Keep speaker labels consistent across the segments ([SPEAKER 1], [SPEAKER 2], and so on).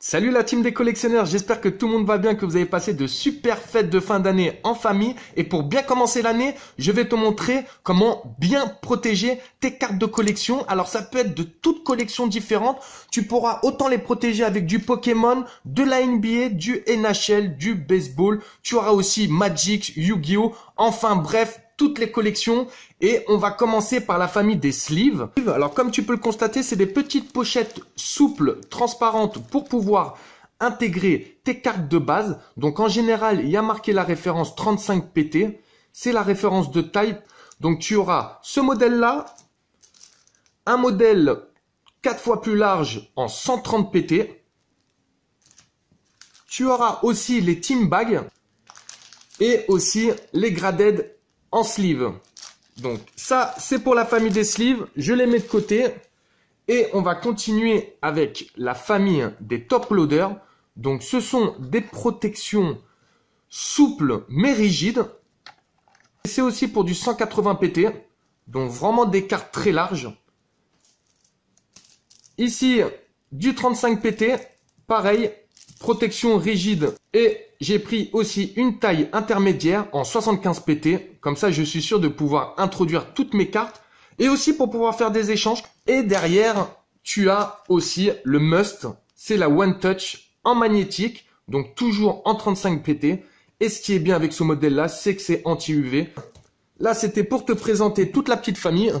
[SPEAKER 1] Salut la team des collectionneurs, j'espère que tout le monde va bien, que vous avez passé de super fêtes de fin d'année en famille. Et pour bien commencer l'année, je vais te montrer comment bien protéger tes cartes de collection. Alors ça peut être de toutes collections différentes. Tu pourras autant les protéger avec du Pokémon, de la NBA, du NHL, du baseball. Tu auras aussi Magic, Yu-Gi-Oh! Enfin bref, toutes les collections et on va commencer par la famille des sleeves. Alors comme tu peux le constater, c'est des petites pochettes souples, transparentes pour pouvoir intégrer tes cartes de base. Donc en général, il y a marqué la référence 35 PT, c'est la référence de type. Donc tu auras ce modèle-là, un modèle 4 fois plus large en 130 PT. Tu auras aussi les team bags et aussi les graded en sleeve. Donc ça, c'est pour la famille des sleeves. Je les mets de côté. Et on va continuer avec la famille des top loaders. Donc ce sont des protections souples mais rigides. C'est aussi pour du 180 PT. Donc vraiment des cartes très larges. Ici, du 35 PT. Pareil, protection rigide et j'ai pris aussi une taille intermédiaire en 75 PT. Comme ça, je suis sûr de pouvoir introduire toutes mes cartes et aussi pour pouvoir faire des échanges. Et derrière, tu as aussi le must. C'est la One Touch en magnétique. Donc toujours en 35 PT. Et ce qui est bien avec ce modèle-là, c'est que c'est anti-UV. Là, c'était pour te présenter toute la petite famille.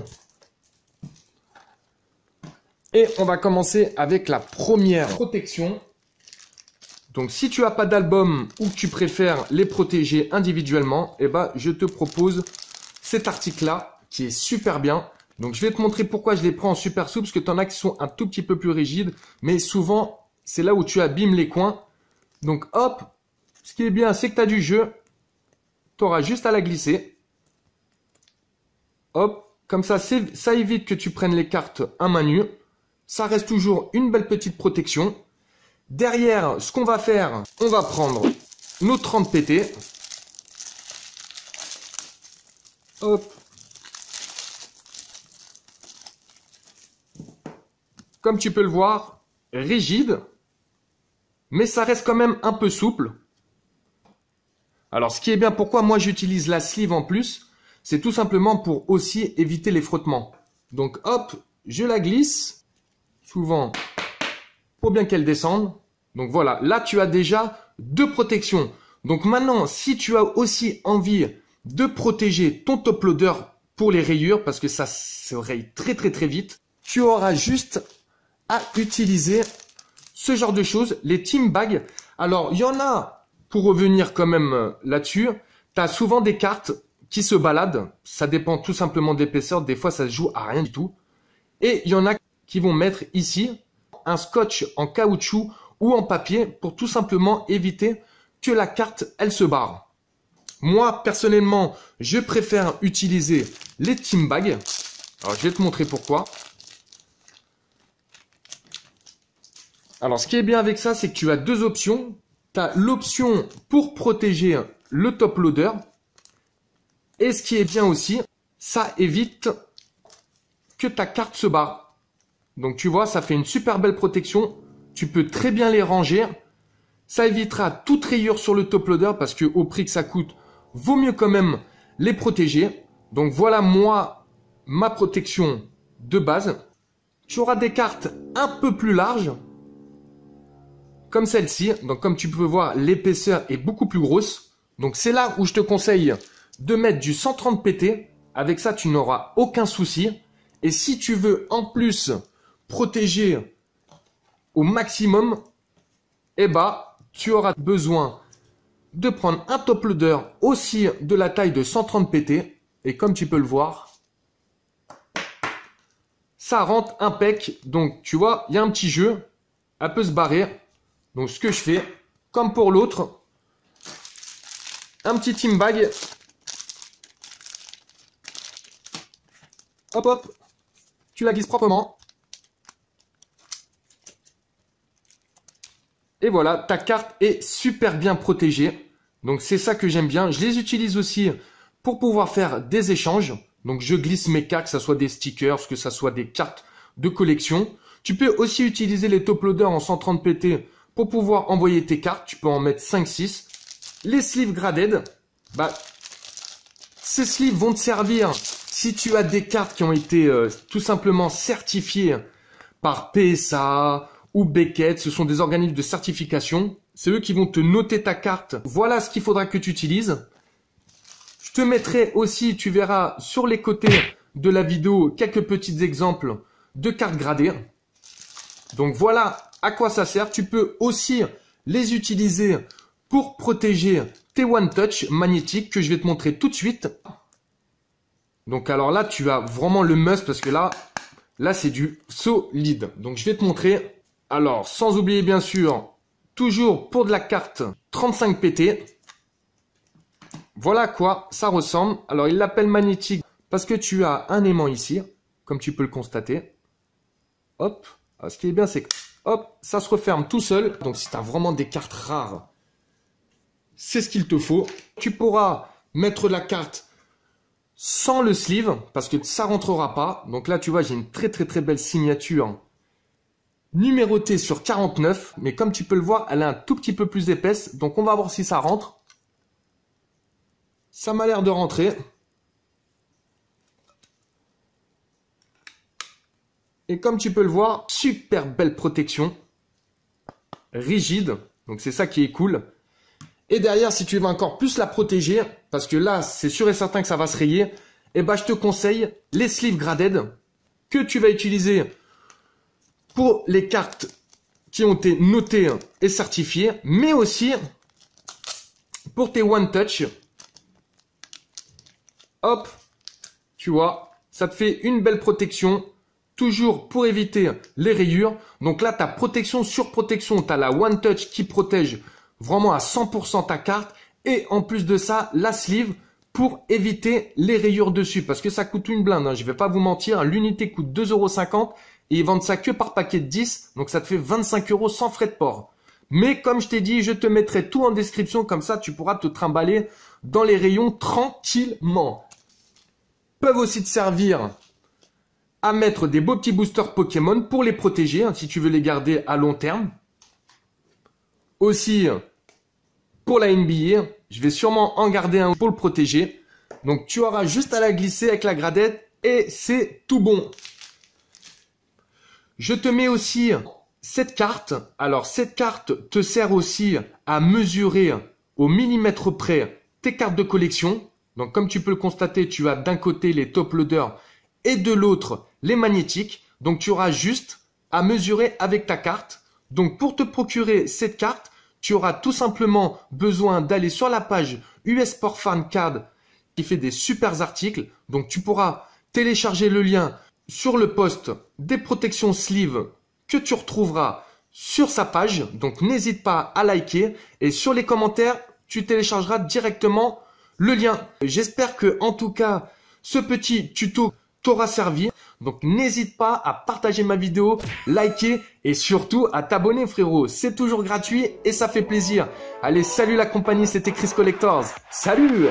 [SPEAKER 1] Et on va commencer avec la première protection. Donc si tu n'as pas d'album ou que tu préfères les protéger individuellement, eh ben, je te propose cet article-là qui est super bien. Donc je vais te montrer pourquoi je les prends en super souple, parce que tu en as qui sont un tout petit peu plus rigides, mais souvent c'est là où tu abîmes les coins. Donc hop, ce qui est bien c'est que tu as du jeu, tu auras juste à la glisser. Hop, comme ça ça évite que tu prennes les cartes à main nue. Ça reste toujours une belle petite protection. Derrière, ce qu'on va faire, on va prendre nos 30 PT. Hop. Comme tu peux le voir, rigide, mais ça reste quand même un peu souple. Alors ce qui est bien, pourquoi moi j'utilise la sleeve en plus, c'est tout simplement pour aussi éviter les frottements. Donc hop, je la glisse, souvent pour bien qu'elle descende. Donc voilà, là tu as déjà deux protections. Donc maintenant, si tu as aussi envie de protéger ton top loader pour les rayures, parce que ça se raye très très très vite, tu auras juste à utiliser ce genre de choses, les team bags. Alors, il y en a, pour revenir quand même euh, là-dessus, tu as souvent des cartes qui se baladent. Ça dépend tout simplement d'épaisseur. Des fois, ça se joue à rien du tout. Et il y en a qui vont mettre ici un scotch en caoutchouc ou en papier pour tout simplement éviter que la carte elle se barre. Moi personnellement, je préfère utiliser les team bags. Alors je vais te montrer pourquoi. Alors ce qui est bien avec ça, c'est que tu as deux options. Tu as l'option pour protéger le top loader. Et ce qui est bien aussi, ça évite que ta carte se barre. Donc tu vois, ça fait une super belle protection. Tu peux très bien les ranger. Ça évitera toute rayure sur le top loader parce que au prix que ça coûte, vaut mieux quand même les protéger. Donc voilà moi ma protection de base. Tu auras des cartes un peu plus larges comme celle-ci. Donc comme tu peux voir, l'épaisseur est beaucoup plus grosse. Donc c'est là où je te conseille de mettre du 130 PT. Avec ça, tu n'auras aucun souci. Et si tu veux en plus protéger au maximum, et eh bah, ben, tu auras besoin de prendre un top loader aussi de la taille de 130 PT. Et comme tu peux le voir, ça rentre impec. Donc, tu vois, il y a un petit jeu. Elle peut se barrer. Donc, ce que je fais, comme pour l'autre, un petit team bag. Hop, hop. Tu la glisses proprement. Et voilà, ta carte est super bien protégée. Donc c'est ça que j'aime bien. Je les utilise aussi pour pouvoir faire des échanges. Donc je glisse mes cartes, que ce soit des stickers, que ce soit des cartes de collection. Tu peux aussi utiliser les top loaders en 130 PT pour pouvoir envoyer tes cartes. Tu peux en mettre 5-6. Les sleeves graded, bah, ces sleeves vont te servir si tu as des cartes qui ont été euh, tout simplement certifiées par PSA, ou Beckett, ce sont des organismes de certification. C'est eux qui vont te noter ta carte. Voilà ce qu'il faudra que tu utilises. Je te mettrai aussi, tu verras, sur les côtés de la vidéo, quelques petits exemples de cartes gradées. Donc voilà à quoi ça sert. Tu peux aussi les utiliser pour protéger tes One Touch magnétiques que je vais te montrer tout de suite. Donc alors là, tu as vraiment le must parce que là, là c'est du solide. Donc je vais te montrer alors, sans oublier bien sûr, toujours pour de la carte 35 PT. Voilà à quoi ça ressemble. Alors, il l'appelle magnétique parce que tu as un aimant ici, comme tu peux le constater. Hop. ce qui est bien, c'est que hop, ça se referme tout seul. Donc, si tu as vraiment des cartes rares, c'est ce qu'il te faut. Tu pourras mettre la carte sans le sleeve parce que ça rentrera pas. Donc là, tu vois, j'ai une très très très belle signature numéroté sur 49, mais comme tu peux le voir, elle est un tout petit peu plus épaisse, donc on va voir si ça rentre. Ça m'a l'air de rentrer. Et comme tu peux le voir, super belle protection, rigide, donc c'est ça qui est cool. Et derrière, si tu veux encore plus la protéger, parce que là, c'est sûr et certain que ça va se rayer, et eh bah ben, je te conseille les sleeves graded que tu vas utiliser pour les cartes qui ont été notées et certifiées, mais aussi pour tes One Touch. Hop, tu vois, ça te fait une belle protection, toujours pour éviter les rayures. Donc là, ta protection sur protection, tu as la One Touch qui protège vraiment à 100% ta carte. Et en plus de ça, la sleeve pour éviter les rayures dessus. Parce que ça coûte une blinde, hein, je vais pas vous mentir. L'unité coûte 2,50€ et ils vendent ça que par paquet de 10, donc ça te fait 25 euros sans frais de port. Mais comme je t'ai dit, je te mettrai tout en description, comme ça tu pourras te trimballer dans les rayons tranquillement. Peuvent aussi te servir à mettre des beaux petits boosters Pokémon pour les protéger, hein, si tu veux les garder à long terme. Aussi, pour la NBA, je vais sûrement en garder un pour le protéger. Donc tu auras juste à la glisser avec la gradette et c'est tout bon. Je te mets aussi cette carte. Alors cette carte te sert aussi à mesurer au millimètre près tes cartes de collection. Donc comme tu peux le constater, tu as d'un côté les top loaders et de l'autre les magnétiques. Donc tu auras juste à mesurer avec ta carte. Donc pour te procurer cette carte, tu auras tout simplement besoin d'aller sur la page US Sport Fan Card qui fait des super articles. Donc tu pourras télécharger le lien sur le poste des protections sleeves que tu retrouveras sur sa page. Donc n'hésite pas à liker et sur les commentaires, tu téléchargeras directement le lien. J'espère que en tout cas, ce petit tuto t'aura servi. Donc n'hésite pas à partager ma vidéo, liker et surtout à t'abonner frérot. C'est toujours gratuit et ça fait plaisir. Allez, salut la compagnie, c'était Chris Collectors. Salut